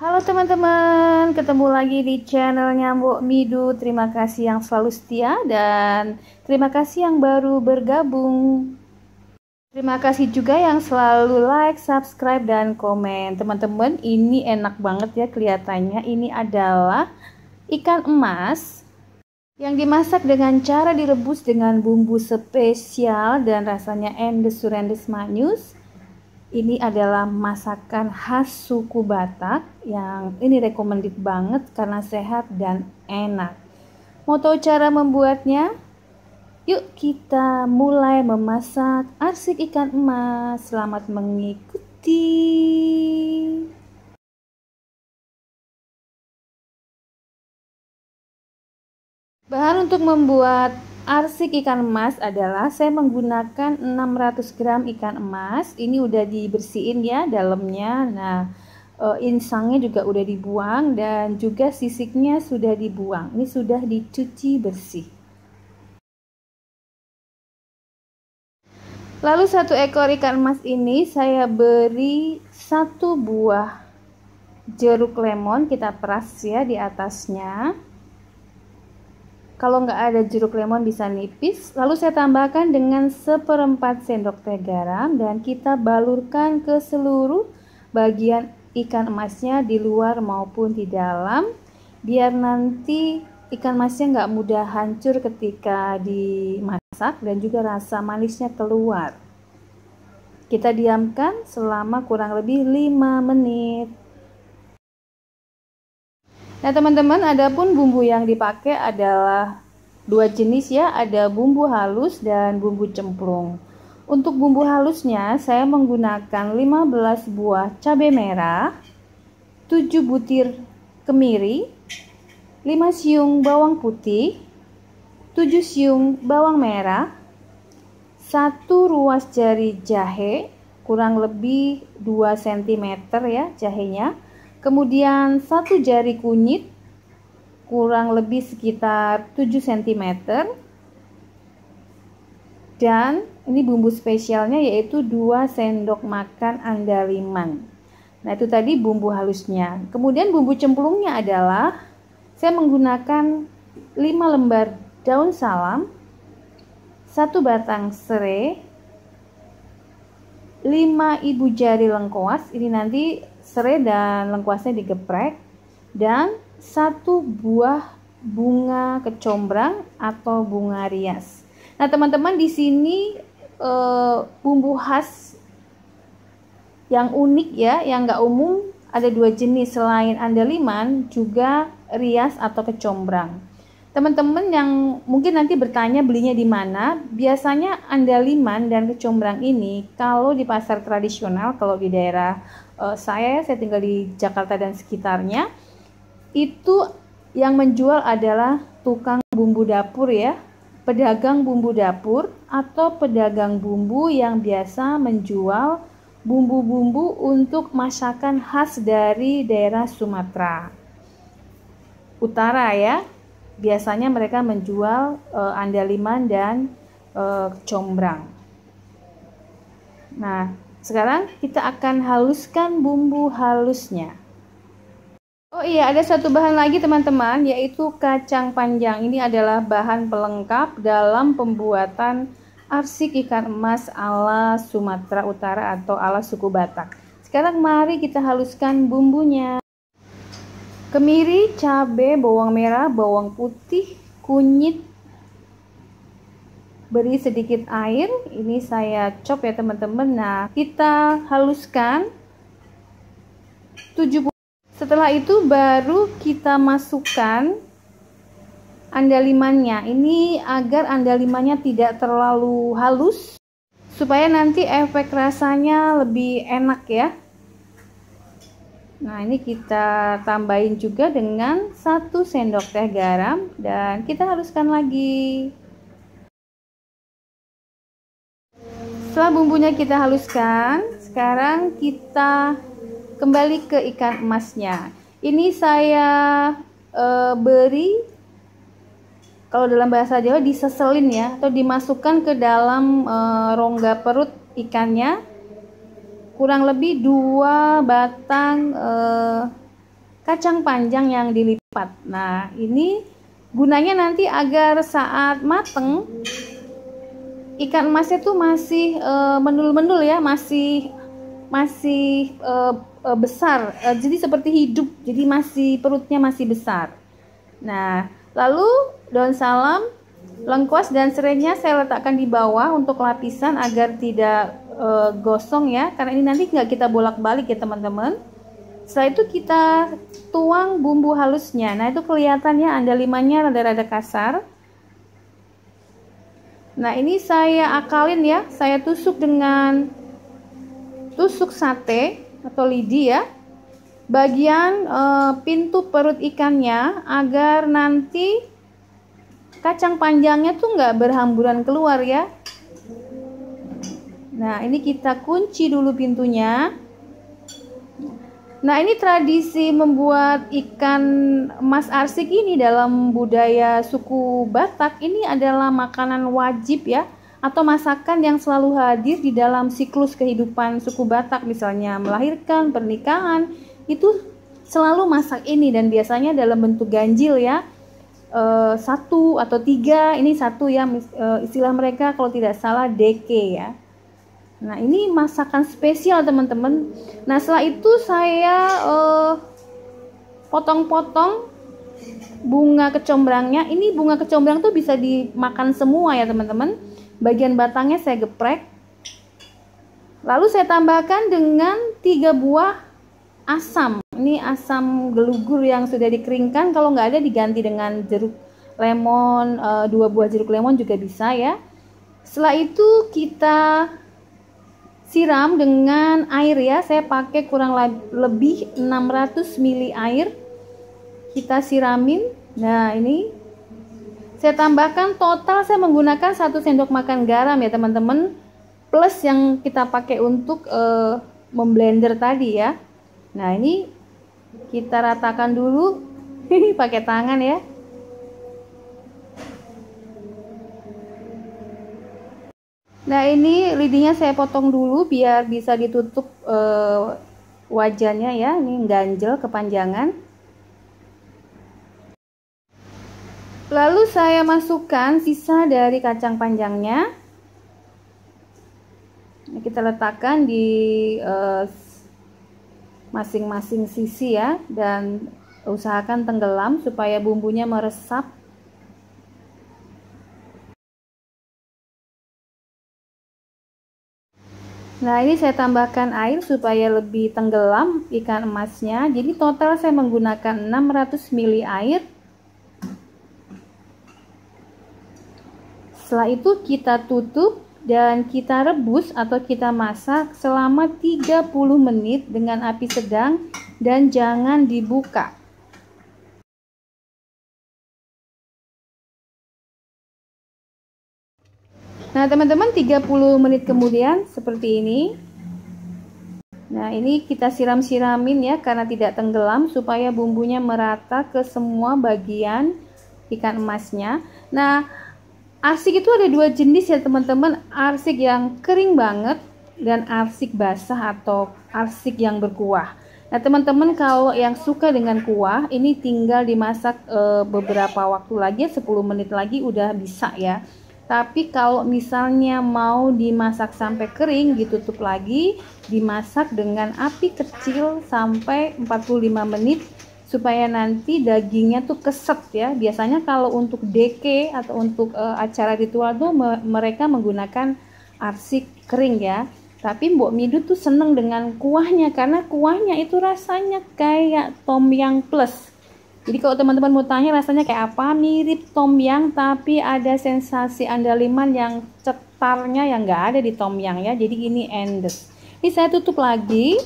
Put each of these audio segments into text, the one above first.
Halo teman-teman, ketemu lagi di channel Nyambuk Midu. Terima kasih yang selalu setia dan terima kasih yang baru bergabung. Terima kasih juga yang selalu like, subscribe, dan komen. Teman-teman, ini enak banget ya kelihatannya. Ini adalah ikan emas yang dimasak dengan cara direbus dengan bumbu spesial dan rasanya endes surendes manis ini adalah masakan khas suku Batak yang ini recommended banget karena sehat dan enak. Mau tahu cara membuatnya? Yuk kita mulai memasak arsik ikan emas. Selamat mengikuti. Bahan untuk membuat Arsik ikan emas adalah saya menggunakan 600 gram ikan emas. Ini udah dibersihin ya dalamnya. Nah, e, insangnya juga udah dibuang dan juga sisiknya sudah dibuang. Ini sudah dicuci bersih. Lalu satu ekor ikan emas ini saya beri satu buah jeruk lemon kita peras ya di atasnya. Kalau nggak ada jeruk lemon bisa nipis. Lalu saya tambahkan dengan seperempat sendok teh garam dan kita balurkan ke seluruh bagian ikan emasnya di luar maupun di dalam biar nanti ikan emasnya nggak mudah hancur ketika dimasak dan juga rasa manisnya keluar. Kita diamkan selama kurang lebih 5 menit. Nah, teman-teman, adapun bumbu yang dipakai adalah dua jenis ya, ada bumbu halus dan bumbu cemplung. Untuk bumbu halusnya, saya menggunakan 15 buah cabai merah, 7 butir kemiri, 5 siung bawang putih, 7 siung bawang merah, 1 ruas jari jahe, kurang lebih 2 cm ya jahenya, Kemudian satu jari kunyit kurang lebih sekitar 7 cm. Dan ini bumbu spesialnya yaitu 2 sendok makan andaliman. Nah, itu tadi bumbu halusnya. Kemudian bumbu cemplungnya adalah saya menggunakan 5 lembar daun salam, 1 batang serai, 5 ibu jari lengkoas. Ini nanti serai dan lengkuasnya digeprek dan satu buah bunga kecombrang atau bunga rias. Nah, teman-teman di sini e, bumbu khas yang unik ya, yang nggak umum ada dua jenis selain andaliman juga rias atau kecombrang. Teman-teman yang mungkin nanti bertanya belinya di mana, biasanya andaliman dan kecombrang ini kalau di pasar tradisional, kalau di daerah uh, saya saya tinggal di Jakarta dan sekitarnya itu yang menjual adalah tukang bumbu dapur ya pedagang bumbu dapur atau pedagang bumbu yang biasa menjual bumbu-bumbu untuk masakan khas dari daerah Sumatera Utara ya biasanya mereka menjual e, andaliman dan e, combrang. Nah, sekarang kita akan haluskan bumbu halusnya. Oh iya, ada satu bahan lagi teman-teman, yaitu kacang panjang. Ini adalah bahan pelengkap dalam pembuatan arsik ikan emas ala Sumatera Utara atau ala suku Batak. Sekarang mari kita haluskan bumbunya. Kemiri, cabai, bawang merah, bawang putih, kunyit, beri sedikit air ini saya cop ya teman-teman nah kita haluskan 70 setelah itu baru kita masukkan andalimannya ini agar andalimannya tidak terlalu halus supaya nanti efek rasanya lebih enak ya Nah, ini kita tambahin juga dengan satu sendok teh garam dan kita haluskan lagi. Setelah bumbunya kita haluskan, sekarang kita kembali ke ikan emasnya. Ini saya e, beri kalau dalam bahasa Jawa diseselin ya atau dimasukkan ke dalam e, rongga perut ikannya. Kurang lebih dua batang e, kacang panjang yang dilipat. Nah, ini gunanya nanti agar saat mateng ikan emasnya tuh masih eh, mendul-mendul ya, masih masih eh, eh, besar. jadi seperti hidup, jadi masih perutnya masih besar. Nah, lalu daun salam, lengkuas dan serainya saya letakkan di bawah untuk lapisan agar tidak gosong ya, karena ini nanti nggak kita bolak-balik ya teman-teman. Setelah itu kita tuang bumbu halusnya. Nah, itu kelihatannya andalimannya rada-rada kasar. Nah, ini saya akalin ya. Saya tusuk dengan tusuk sate atau lidi ya. Bagian e, pintu perut ikannya agar nanti kacang panjangnya tuh nggak berhamburan keluar ya. Nah, ini kita kunci dulu pintunya. Nah, ini tradisi membuat ikan mas arsik ini dalam budaya suku Batak ini adalah makanan wajib ya atau masakan yang selalu hadir di dalam siklus kehidupan suku Batak misalnya melahirkan, pernikahan itu selalu masak ini dan biasanya dalam bentuk ganjil ya e, satu atau tiga ini satu ya eh, istilah mereka kalau tidak salah deke ya Nah, ini masakan spesial teman-teman. Nah, setelah itu saya eh, potong-potong uh, bunga kecombrangnya. Ini bunga kecombrang tuh bisa dimakan semua ya teman-teman. Bagian batangnya saya geprek. Lalu saya tambahkan dengan tiga buah asam. Ini asam gelugur yang sudah dikeringkan. Kalau nggak ada diganti dengan jeruk lemon, eh, dua buah jeruk lemon juga bisa ya. Setelah itu kita siram dengan air ya saya pakai kurang lebih 600 ml air kita siramin nah ini saya tambahkan total saya menggunakan satu sendok makan garam ya teman-teman plus yang kita pakai untuk uh, memblender tadi ya nah ini kita ratakan dulu pakai tangan ya Nah ini lidinya saya potong dulu biar bisa ditutup e, eh, wajannya ya. Ini ganjel kepanjangan. Lalu saya masukkan sisa dari kacang panjangnya. Ini kita letakkan di eh, masing-masing e, sisi ya dan usahakan tenggelam supaya bumbunya meresap Nah, ini saya tambahkan air supaya lebih tenggelam ikan emasnya. Jadi total saya menggunakan 600 ml air. Setelah itu kita tutup dan kita rebus atau kita masak selama 30 menit dengan api sedang dan jangan dibuka. Nah, teman-teman 30 menit kemudian seperti ini. Nah, ini kita siram-siramin ya karena tidak tenggelam supaya bumbunya merata ke semua bagian ikan emasnya. Nah, arsik itu ada dua jenis ya teman-teman. Arsik yang kering banget dan arsik basah atau arsik yang berkuah. Nah, teman-teman kalau yang suka dengan kuah, ini tinggal dimasak e, beberapa waktu lagi, 10 ya, menit lagi udah bisa ya. Tapi kalau misalnya mau dimasak sampai kering, ditutup lagi, dimasak dengan api kecil sampai 45 menit supaya nanti dagingnya tuh keset ya. Biasanya kalau untuk deke atau untuk uh, acara ritual tuh me mereka menggunakan arsik kering ya. Tapi Mbok Midu tuh seneng dengan kuahnya karena kuahnya itu rasanya kayak tom yang plus jadi kalau teman-teman mau tanya rasanya kayak apa, mirip tom yang tapi ada sensasi andaliman yang cetarnya yang nggak ada di tom yang ya. Jadi ini endes. Ini saya tutup lagi.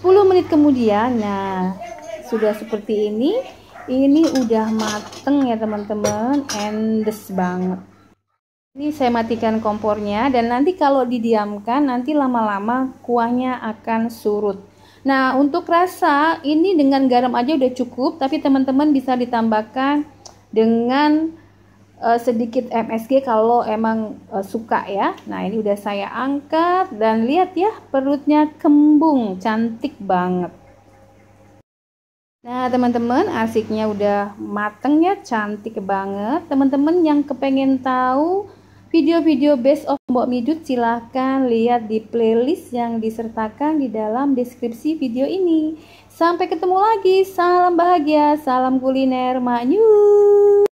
10 menit kemudian, nah sudah seperti ini. Ini udah mateng ya teman-teman, endes banget. Ini saya matikan kompornya dan nanti kalau didiamkan nanti lama-lama kuahnya akan surut. Nah, untuk rasa ini dengan garam aja udah cukup, tapi teman-teman bisa ditambahkan dengan uh, sedikit MSG kalau emang uh, suka ya. Nah, ini udah saya angkat dan lihat ya perutnya kembung, cantik banget. Nah, teman-teman, asiknya udah mateng ya, cantik banget. Teman-teman yang kepengen tahu Video-video best of Mbok Midut silahkan lihat di playlist yang disertakan di dalam deskripsi video ini. Sampai ketemu lagi, salam bahagia, salam kuliner, Maknyus.